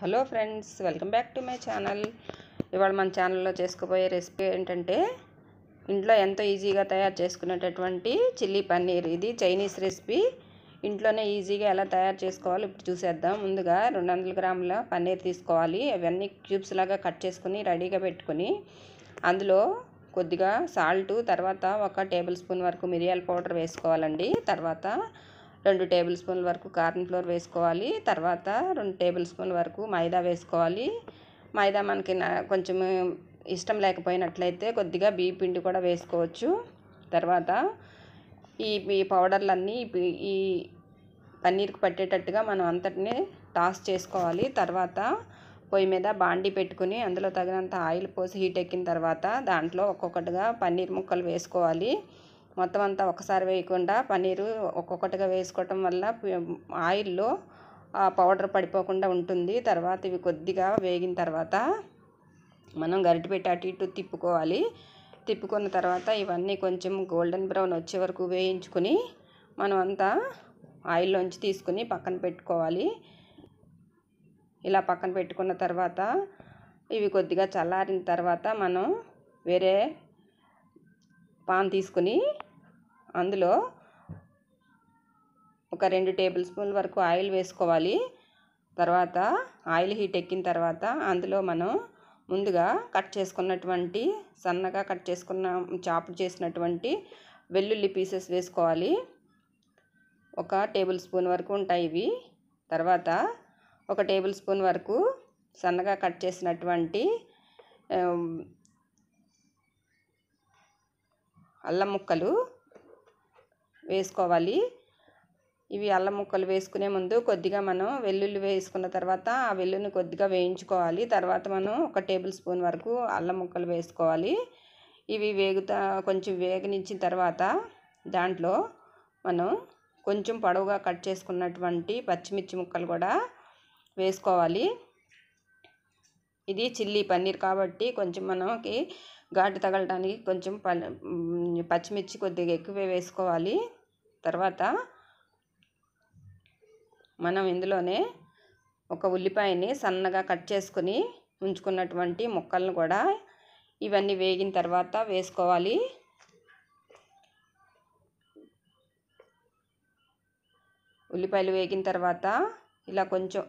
hello friends welcome back to my channel ఇవాళ మన ఛానల్లో చేసుకోబోయే రెసిపీ ఏంటంటే ఇంట్లో ఎంతో ఈజీగా తయారు చేసుకునేటటువంటి చిల్లీ పన్నీర్ ఇది చైనీస్ రెసిపీ ఇంట్లోనే ఈజీగా ఎలా తయారు చేసుకోవాలో ఇప్పుడు చూసేద్దాం ముందుగా రెండు వందల గ్రాముల పన్నీర్ తీసుకోవాలి అవన్నీ క్యూబ్స్ లాగా కట్ చేసుకుని రెడీగా పెట్టుకుని అందులో కొద్దిగా సాల్ట్ తర్వాత ఒక టేబుల్ స్పూన్ వరకు మిరియాల పౌడర్ వేసుకోవాలండి తర్వాత రెండు టేబుల్ స్పూన్ల వరకు కార్న్ ఫ్లోర్ వేసుకోవాలి తర్వాత రెండు టేబుల్ స్పూన్ల వరకు మైదా వేసుకోవాలి మైదా మనకి కొంచెం ఇష్టం లేకపోయినట్లయితే కొద్దిగా బియ్య పిండి కూడా వేసుకోవచ్చు తర్వాత ఈ ఈ పౌడర్లన్నీ ఈ పన్నీర్కి పట్టేటట్టుగా మనం అంతటిని టాస్ చేసుకోవాలి తర్వాత పొయ్యి మీద బాండి పెట్టుకుని అందులో తగినంత ఆయిల్ పోసి హీట్ ఎక్కిన తర్వాత దాంట్లో ఒక్కొక్కటిగా పన్నీర్ ముక్కలు వేసుకోవాలి మొత్తం అంతా ఒకసారి వేయకుండా పన్నీరు ఒక్కొక్కటిగా వేసుకోవటం వల్ల ఆయిల్లో ఆ పౌడర్ పడిపోకుండా ఉంటుంది తర్వాత ఇవి కొద్దిగా వేగిన తర్వాత మనం గరిటెపెట్టి అటు ఇటు తిప్పుకోవాలి తిప్పుకున్న తర్వాత ఇవన్నీ కొంచెం గోల్డెన్ బ్రౌన్ వచ్చే వరకు వేయించుకొని మనం అంతా ఆయిల్లోంచి తీసుకుని పక్కన పెట్టుకోవాలి ఇలా పక్కన పెట్టుకున్న తర్వాత ఇవి కొద్దిగా చల్లారిన తర్వాత మనం వేరే పాన్ తీసుకుని అందులో ఒక రెండు టేబుల్ స్పూన్ వరకు ఆయిల్ వేసుకోవాలి తర్వాత ఆయిల్ హీట్ ఎక్కిన తర్వాత అందులో మనం ముందుగా కట్ చేసుకున్నటువంటి సన్నగా కట్ చేసుకున్న చాపు చేసినటువంటి వెల్లుల్లి పీసెస్ వేసుకోవాలి ఒక టేబుల్ స్పూన్ వరకు ఉంటాయి ఇవి తర్వాత ఒక టేబుల్ స్పూన్ వరకు సన్నగా కట్ చేసినటువంటి అల్లం ముక్కలు వేసుకోవాలి ఇవి అల్లం ముక్కలు వేసుకునే ముందు కొద్దిగా మనం వెల్లుల్లి వేసుకున్న తర్వాత ఆ వెల్లుల్ని కొద్దిగా వేయించుకోవాలి తర్వాత మనం ఒక టేబుల్ స్పూన్ వరకు అల్లం ముక్కలు వేసుకోవాలి ఇవి వేగుతా కొంచెం వేగనిచ్చిన తర్వాత దాంట్లో మనం కొంచెం పొడవుగా కట్ చేసుకున్నటువంటి పచ్చిమిర్చి ముక్కలు కూడా వేసుకోవాలి ఇది చిల్లీ పన్నీర్ కాబట్టి కొంచెం మనకి ఘాటు తగలడానికి కొంచెం పచ్చిమిర్చి కొద్దిగా ఎక్కువే వేసుకోవాలి తర్వాత మనం ఇందులోనే ఒక ఉల్లిపాయని సన్నగా కట్ చేసుకుని ఉంచుకున్నటువంటి ముక్కలను కూడా ఇవన్నీ వేగిన తర్వాత వేసుకోవాలి ఉల్లిపాయలు వేగిన తర్వాత ఇలా కొంచెం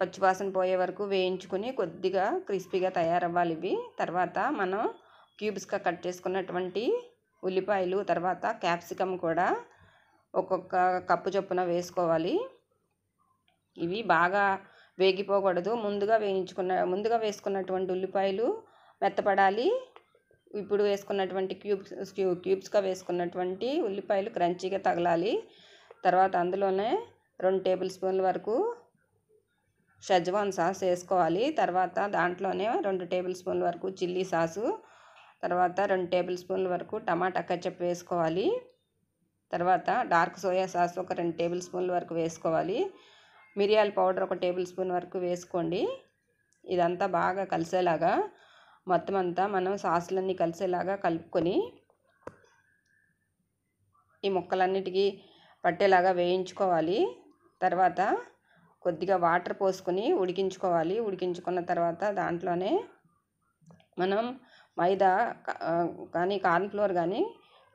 పచ్చివాసన పోయే వరకు వేయించుకుని కొద్దిగా క్రిస్పీగా తయారవ్వాలి ఇవి తర్వాత మనం క్యూబ్స్గా కట్ చేసుకున్నటువంటి ఉల్లిపాయలు తర్వాత క్యాప్సికమ్ కూడా ఒక్కొక్క కప్పు చొప్పున వేసుకోవాలి ఇవి బాగా వేగిపోకూడదు ముందుగా వేయించుకున్న ముందుగా వేసుకున్నటువంటి ఉల్లిపాయలు మెత్తపడాలి ఇప్పుడు వేసుకున్నటువంటి క్యూబ్స్ క్యూబ్స్గా వేసుకున్నటువంటి ఉల్లిపాయలు క్రంచీగా తగలాలి తర్వాత అందులోనే రెండు టేబుల్ స్పూన్ల వరకు షజ్వాన్ సాస్ వేసుకోవాలి తర్వాత దాంట్లోనే రెండు టేబుల్ స్పూన్ల వరకు చిల్లీ సాసు తర్వాత రెండు టేబుల్ స్పూన్ల వరకు టమాటా కచ్చప్ వేసుకోవాలి తర్వాత డార్క్ సోయా సాస్ ఒక రెండు టేబుల్ స్పూన్ల వరకు వేసుకోవాలి మిరియాల పౌడర్ ఒక టేబుల్ స్పూన్ వరకు వేసుకోండి ఇదంతా బాగా కలిసేలాగా మొత్తం అంతా మనం సాసులన్నీ కలిసేలాగా కలుపుకొని ఈ ముక్కలన్నిటికీ పట్టేలాగా వేయించుకోవాలి తర్వాత కొద్దిగా వాటర్ పోసుకొని ఉడికించుకోవాలి ఉడికించుకున్న తర్వాత దాంట్లోనే మనం మైదా కానీ కార్న్ఫ్లోర్ కానీ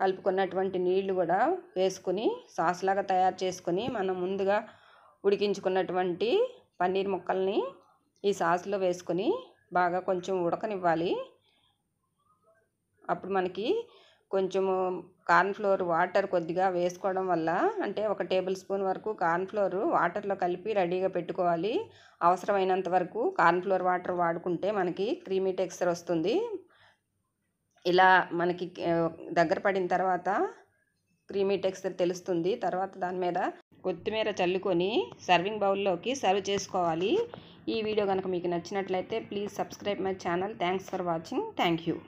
కలుపుకున్నటువంటి నీళ్లు కూడా వేసుకుని సాస్ లాగా తయారు చేసుకుని మనం ముందుగా ఉడికించుకున్నటువంటి పన్నీర్ ముక్కల్ని ఈ సాస్లో వేసుకొని బాగా కొంచెం ఉడకనివ్వాలి అప్పుడు మనకి కొంచెము కార్న్ఫ్లోర్ వాటర్ కొద్దిగా వేసుకోవడం వల్ల అంటే ఒక టేబుల్ స్పూన్ వరకు కార్న్ఫ్లోర్ వాటర్లో కలిపి రెడీగా పెట్టుకోవాలి అవసరమైనంత వరకు కార్న్ఫ్లోర్ వాటర్ వాడుకుంటే మనకి క్రీమీ టెక్స్చర్ వస్తుంది ఇలా మనకి దగ్గర పడిన తర్వాత క్రీమీ టెక్స్చర్ తెలుస్తుంది తర్వాత దాని మీద కొత్తిమీర చల్లుకొని సర్వింగ్ బౌల్లోకి సర్వ్ చేసుకోవాలి ఈ వీడియో కనుక మీకు నచ్చినట్లయితే please subscribe my channel thanks for watching thank you